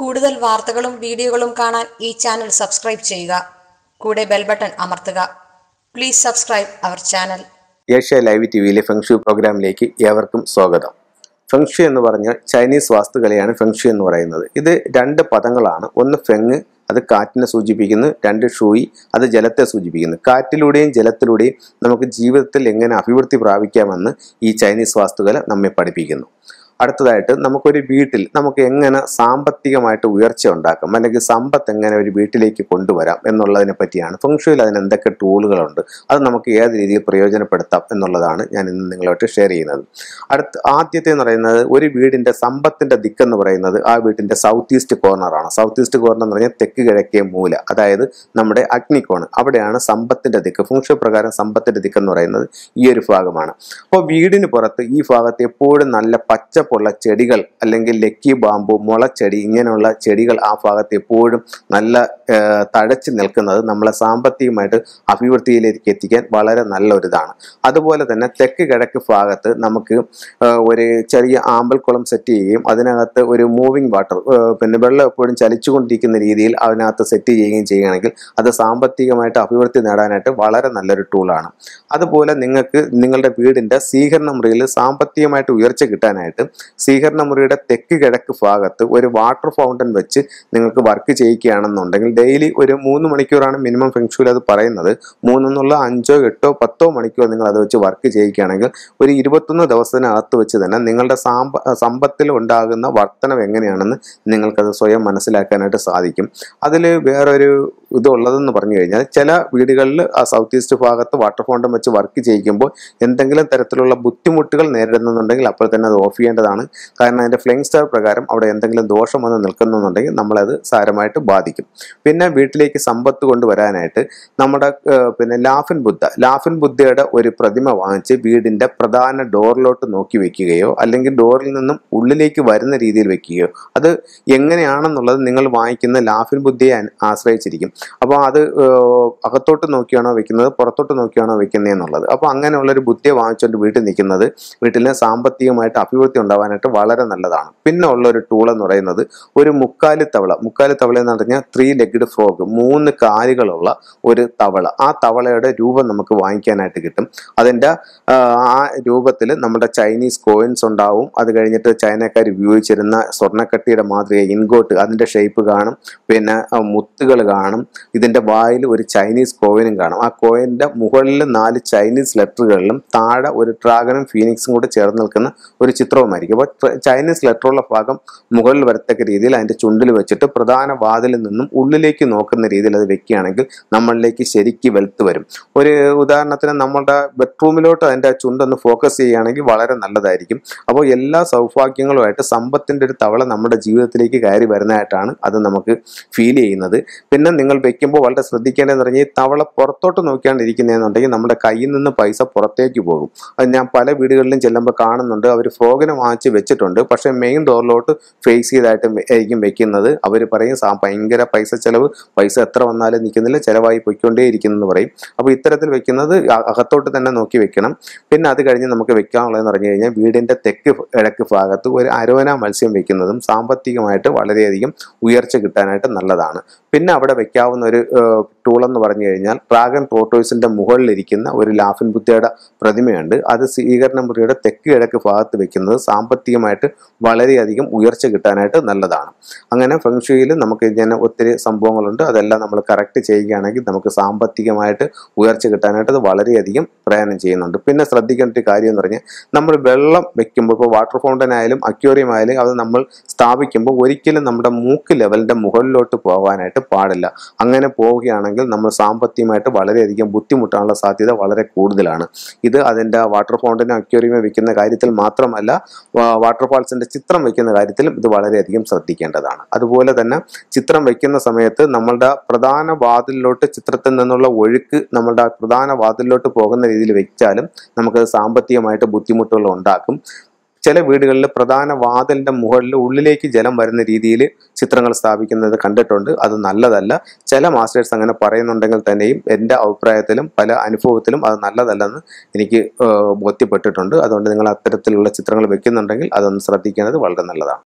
കൂടുതൽ വാർത്തകളും വീഡിയോകളും കാണാൻ ഈ ചാനൽ സബ്സ്ക്രൈബ് ചെയ്യുക കൂടെ ബെൽ ബട്ടൺ അമർത്തുക please subscribe our channel Asia live ടി വിയിലെ ഫെങ്ഷു പ്രോഗ്രാമിലേക്ക് ഏവർക്കും സ്വാഗതം ഫെങ്ഷു എന്ന് പറഞ്ഞാൽ ചൈനീസ് വാസ്തുകലയാണ് ഫെങ്ഷു എന്ന് പറയുന്നത് ഇത് രണ്ട് പദങ്ങളാണ് ഒന്ന് ഫെങ് അത് കാറ്റിനെ സൂചിപ്പിക്കുന്നു രണ്ട് ഷൂയി അത് ജലത്തെ സൂചിപ്പിക്കുന്നു കാറ്റിലൂടെയും ജലത്തിലൂടെയും നമുക്ക് ജീവിതത്തിൽ എങ്ങനെ അഭിവൃദ്ധി പ്രാപിക്കാമെന്ന് ഈ ചൈനീസ് വാസ്തുകല നമ്മെ പഠിപ്പിക്കുന്നു അടുത്തതായിട്ട് നമുക്കൊരു വീട്ടിൽ നമുക്ക് എങ്ങനെ സാമ്പത്തികമായിട്ട് ഉയർച്ച ഉണ്ടാക്കാം അല്ലെങ്കിൽ സമ്പത്ത് എങ്ങനെ ഒരു വീട്ടിലേക്ക് കൊണ്ടുവരാം എന്നുള്ളതിനെ പറ്റിയാണ് ഫംഗ്ഷയിൽ അതിന് എന്തൊക്കെ ടൂളുകളുണ്ട് അത് നമുക്ക് ഏത് രീതിയിൽ പ്രയോജനപ്പെടുത്താം എന്നുള്ളതാണ് ഞാൻ ഇന്ന് നിങ്ങളുമായിട്ട് ഷെയർ ചെയ്യുന്നത് അടുത്ത ആദ്യത്തെ എന്ന് പറയുന്നത് ഒരു വീടിൻ്റെ സമ്പത്തിൻ്റെ ദിക്കെന്ന് പറയുന്നത് ആ വീട്ടിൻ്റെ സൗത്ത് ഈസ്റ്റ് കോർണറാണ് സൗത്ത് ഈസ്റ്റ് കോർണർ എന്ന് പറഞ്ഞാൽ തെക്ക് കിഴക്കേ മൂല അതായത് നമ്മുടെ അഗ്നികോണ് അവിടെയാണ് സമ്പത്തിൻ്റെ ദിക്ക് ഫംഗ്ഷൻ പ്രകാരം സമ്പത്തിൻ്റെ ദിക്കെന്ന് പറയുന്നത് ഈ ഒരു ഭാഗമാണ് അപ്പോൾ വീടിന് പുറത്ത് ഈ ഭാഗത്ത് എപ്പോഴും നല്ല പച്ചപ്പ് പച്ചപ്പുള്ള ചെടികൾ അല്ലെങ്കിൽ ലക്കി ബാമ്പു മുളച്ചെടി ഇങ്ങനെയുള്ള ചെടികൾ ആ ഭാഗത്ത് എപ്പോഴും നല്ല തഴച്ചു നിൽക്കുന്നത് നമ്മളെ സാമ്പത്തികമായിട്ട് അഭിവൃദ്ധിയിലേക്ക് എത്തിക്കാൻ വളരെ നല്ലൊരിതാണ് അതുപോലെ തന്നെ തെക്ക് കിഴക്ക് ഭാഗത്ത് നമുക്ക് ഒരു ചെറിയ ആമ്പൽക്കുളം സെറ്റ് ചെയ്യുകയും അതിനകത്ത് ഒരു മൂവിങ് വാട്ടർ പിന്നെ വെള്ളം എപ്പോഴും ചലിച്ചുകൊണ്ടിരിക്കുന്ന രീതിയിൽ അതിനകത്ത് സെറ്റ് ചെയ്യുകയും ചെയ്യുകയാണെങ്കിൽ അത് സാമ്പത്തികമായിട്ട് അഭിവൃദ്ധി നേടാനായിട്ട് വളരെ നല്ലൊരു ടൂളാണ് അതുപോലെ നിങ്ങൾക്ക് നിങ്ങളുടെ വീടിൻ്റെ സ്വീകരണ മുറിയിൽ സാമ്പത്തികമായിട്ട് ഉയർച്ച കിട്ടാനായിട്ട് മുറിയുടെ തെക്ക് കിഴക്ക് ഭാഗത്ത് ഒരു വാട്ടർ ഫൗണ്ടൻ വെച്ച് നിങ്ങൾക്ക് വർക്ക് ചെയ്യിക്കുകയാണെന്നുണ്ടെങ്കിൽ ഡെയിലി ഒരു മൂന്ന് മണിക്കൂറാണ് മിനിമം ഫെങ്ഷൂൽ അത് പറയുന്നത് മൂന്നെന്നുള്ള അഞ്ചോ എട്ടോ പത്തോ മണിക്കോ നിങ്ങൾ അത് വെച്ച് വർക്ക് ചെയ്യിക്കുകയാണെങ്കിൽ ഒരു ഇരുപത്തൊന്ന് ദിവസത്തിനകത്ത് വെച്ച് തന്നെ നിങ്ങളുടെ സാമ്പ സമ്പത്തിൽ ഉണ്ടാകുന്ന വർത്തനം എങ്ങനെയാണെന്ന് നിങ്ങൾക്കത് സ്വയം മനസ്സിലാക്കാനായിട്ട് സാധിക്കും അതിൽ വേറൊരു ഇതുള്ളതെന്ന് പറഞ്ഞു കഴിഞ്ഞാൽ ചില വീടുകളിൽ ആ സൗത്ത് ഈസ്റ്റ് ഭാഗത്ത് വാട്ടർ ഫൗണ്ടൻ വെച്ച് വർക്ക് ചെയ്യിക്കുമ്പോൾ എന്തെങ്കിലും തരത്തിലുള്ള ബുദ്ധിമുട്ടുകൾ നേരിടുന്നുണ്ടെങ്കിൽ അപ്പോൾ തന്നെ അത് ഓഫ് ചെയ്യേണ്ട ശ്രദ്ധിക്കേണ്ടതാണ് കാരണം അതിൻ്റെ ഫ്ലിങ് സ്റ്റാർ പ്രകാരം അവിടെ എന്തെങ്കിലും ദോഷം വന്ന് നിൽക്കുന്നുണ്ടെങ്കിൽ നമ്മളത് സാരമായിട്ട് ബാധിക്കും പിന്നെ വീട്ടിലേക്ക് സമ്പത്ത് കൊണ്ടുവരാനായിട്ട് നമ്മുടെ പിന്നെ ലാഫിൻ ബുദ്ധ ലാഫിൻ ബുദ്ധയുടെ ഒരു പ്രതിമ വാങ്ങിച്ച് വീടിൻ്റെ പ്രധാന ഡോറിലോട്ട് നോക്കി വെക്കുകയോ അല്ലെങ്കിൽ ഡോറിൽ നിന്നും ഉള്ളിലേക്ക് വരുന്ന രീതിയിൽ വെക്കുകയോ അത് എങ്ങനെയാണെന്നുള്ളത് നിങ്ങൾ വാങ്ങിക്കുന്ന ലാഫിൻ ബുദ്ധിയെ ആശ്രയിച്ചിരിക്കും അപ്പോൾ അത് അകത്തോട്ട് നോക്കിയാണോ വെക്കുന്നത് പുറത്തോട്ട് നോക്കിയാണോ വെക്കുന്നത് എന്നുള്ളത് അപ്പോൾ അങ്ങനെയുള്ളൊരു ബുദ്ധിയെ വാങ്ങിച്ചുകൊണ്ട് വീട്ടിൽ നിൽക്കുന്നത് വീട്ടിലെ സാമ്പത്തികമായിട്ട് അഭിവൃദ്ധി ഉണ്ടാവാനായിട്ട് വളരെ നല്ലതാണ് പിന്നെ ഉള്ള ഒരു ടൂൾ എന്ന് പറയുന്നത് ഒരു മുക്കാലി തവള മുക്കാലി തവള എന്ന് പറഞ്ഞാൽ ത്രീ ലെഗ്ഡ് ഫ്രോഗ് മൂന്ന് കാലുകളുള്ള ഒരു തവള ആ തവളയുടെ രൂപം നമുക്ക് വാങ്ങിക്കാനായിട്ട് കിട്ടും അതിൻ്റെ ആ രൂപത്തിൽ നമ്മുടെ ചൈനീസ് കോയിൻസ് ഉണ്ടാവും അത് കഴിഞ്ഞിട്ട് ചൈനക്കാർ ഉപയോഗിച്ചിരുന്ന സ്വർണ്ണക്കട്ടിയുടെ മാതൃക ഇൻഗോട്ട് അതിൻ്റെ ഷേപ്പ് കാണും പിന്നെ മുത്തുകൾ കാണും ഇതിൻ്റെ വായിൽ ഒരു ചൈനീസ് കോയിനും കാണും ആ കോയിൻ്റെ മുകളിൽ നാല് ചൈനീസ് ലെറ്ററുകളിലും താഴെ ഒരു ഡ്രാഗണും ഫീനിക്സും കൂടെ ചേർന്ന് നിൽക്കുന്ന ഒരു ചിത്രവുമായി സംസാരിക്കും അപ്പോൾ ചൈനീസ് ലെറ്ററുള്ള ഭാഗം മുകളിൽ വരത്തക്ക രീതിയിൽ അതിൻ്റെ ചുണ്ടിൽ വെച്ചിട്ട് പ്രധാന വാതിലിൽ നിന്നും ഉള്ളിലേക്ക് നോക്കുന്ന രീതിയിൽ അത് വെക്കുകയാണെങ്കിൽ നമ്മളിലേക്ക് ശരിക്ക് വെളുത്ത് വരും ഒരു ഉദാഹരണത്തിന് നമ്മളുടെ ബെഡ്റൂമിലോട്ട് അതിൻ്റെ ചുണ്ടൊന്ന് ഫോക്കസ് ചെയ്യുകയാണെങ്കിൽ വളരെ നല്ലതായിരിക്കും അപ്പോൾ എല്ലാ സൗഭാഗ്യങ്ങളുമായിട്ട് സമ്പത്തിൻ്റെ ഒരു തവള നമ്മുടെ ജീവിതത്തിലേക്ക് കയറി വരുന്നതായിട്ടാണ് അത് നമുക്ക് ഫീൽ ചെയ്യുന്നത് പിന്നെ നിങ്ങൾ വെക്കുമ്പോൾ വളരെ ശ്രദ്ധിക്കേണ്ടതെന്ന് പറഞ്ഞാൽ തവള പുറത്തോട്ട് നോക്കിയാണ് ഇരിക്കുന്നതെന്നുണ്ടെങ്കിൽ നമ്മുടെ കയ്യിൽ നിന്ന് പൈസ പുറത്തേക്ക് പോകും അത് ഞാൻ പല വീടുകളിലും ചെല്ലുമ്പോൾ കാണുന്നുണ്ട് അവർ ഫ്രോഗിനെ വാങ്ങിച്ച് വെച്ചിട്ടുണ്ട് പക്ഷേ മെയിൻ ഡോറിലോട്ട് ഫേസ് ചെയ്തായിട്ട് ആയിരിക്കും വെക്കുന്നത് അവർ പറയും ഭയങ്കര പൈസ ചിലവ് പൈസ എത്ര വന്നാലും നിൽക്കുന്നില്ല ചിലവായി പൊയ്ക്കൊണ്ടേ ഇരിക്കുന്നെന്ന് പറയും അപ്പോൾ ഇത്തരത്തിൽ വെക്കുന്നത് അകത്തോട്ട് തന്നെ നോക്കി വെക്കണം പിന്നെ അത് കഴിഞ്ഞ് നമുക്ക് വെക്കാനുള്ളതെന്ന് പറഞ്ഞു കഴിഞ്ഞാൽ വീടിൻ്റെ തെക്ക് ഇടക്ക് ഭാഗത്ത് ഒരു അരോന മത്സ്യം വെക്കുന്നതും സാമ്പത്തികമായിട്ട് വളരെയധികം ഉയർച്ച കിട്ടാനായിട്ട് നല്ലതാണ് പിന്നെ അവിടെ വെക്കാവുന്ന ഒരു ടൂൾ എന്ന് പറഞ്ഞു കഴിഞ്ഞാൽ ഡ്രാഗൺ പ്രോട്ടോയ്സിൻ്റെ മുകളിലിരിക്കുന്ന ഒരു ലാഫിൻ ബുദ്ധിയുടെ പ്രതിമയുണ്ട് അത് സ്വീകരണ മുറിയുടെ തെക്ക് കിഴക്ക് ഭാഗത്ത് വെക്കുന്നത് സാമ്പത്തികമായിട്ട് വളരെയധികം ഉയർച്ച കിട്ടാനായിട്ട് നല്ലതാണ് അങ്ങനെ ഫെങ്ഷുയിൽ നമുക്ക് ഇതിന് ഒത്തിരി സംഭവങ്ങളുണ്ട് അതെല്ലാം നമ്മൾ കറക്റ്റ് ചെയ്യുകയാണെങ്കിൽ നമുക്ക് സാമ്പത്തികമായിട്ട് ഉയർച്ച കിട്ടാനായിട്ട് അത് വളരെയധികം പ്രയാണം ചെയ്യുന്നുണ്ട് പിന്നെ ശ്രദ്ധിക്കേണ്ട ഒരു കാര്യം എന്ന് പറഞ്ഞാൽ നമ്മൾ വെള്ളം വെക്കുമ്പോൾ ഇപ്പോൾ വാട്ടർ ഫൗണ്ടൻ ആയാലും അക്വേറിയം ആയാലും അത് നമ്മൾ സ്ഥാപിക്കുമ്പോൾ ഒരിക്കലും നമ്മുടെ മൂക്ക് ലെവലിൻ്റെ മുകളിലോട്ട് പോകാനായിട്ട് പാടില്ല അങ്ങനെ പോവുകയാണെങ്കിൽ നമ്മൾ സാമ്പത്തികമായിട്ട് വളരെയധികം ബുദ്ധിമുട്ടാനുള്ള സാധ്യത വളരെ കൂടുതലാണ് ഇത് അതിൻ്റെ വാട്ടർ ഫൗണ്ടനും അക്വേറിയമേ വെക്കുന്ന കാര്യത്തിൽ മാത്രമല്ല വാട്ടർഫാൾസിൻ്റെ ചിത്രം വയ്ക്കുന്ന കാര്യത്തിലും ഇത് വളരെയധികം ശ്രദ്ധിക്കേണ്ടതാണ് അതുപോലെ തന്നെ ചിത്രം വയ്ക്കുന്ന സമയത്ത് നമ്മളുടെ പ്രധാന വാതിലിലോട്ട് ചിത്രത്തിൽ നിന്നുള്ള ഒഴുക്ക് നമ്മളുടെ പ്രധാന വാതിലിലോട്ട് പോകുന്ന രീതിയിൽ വെച്ചാലും നമുക്ക് സാമ്പത്തികമായിട്ട് ബുദ്ധിമുട്ടുകൾ ഉണ്ടാക്കും ചില വീടുകളിൽ പ്രധാന വാതിലിൻ്റെ മുകളിൽ ഉള്ളിലേക്ക് ജലം വരുന്ന രീതിയിൽ ചിത്രങ്ങൾ സ്ഥാപിക്കുന്നത് കണ്ടിട്ടുണ്ട് അത് നല്ലതല്ല ചില മാസ്റ്റേഴ്സ് അങ്ങനെ പറയുന്നുണ്ടെങ്കിൽ തന്നെയും എൻ്റെ അഭിപ്രായത്തിലും പല അനുഭവത്തിലും അത് നല്ലതല്ലെന്ന് എനിക്ക് ബോധ്യപ്പെട്ടിട്ടുണ്ട് അതുകൊണ്ട് നിങ്ങൾ അത്തരത്തിലുള്ള ചിത്രങ്ങൾ വെക്കുന്നുണ്ടെങ്കിൽ അതൊന്ന് ശ്രദ്ധിക്കുന്നത് വളരെ നല്ലതാണ്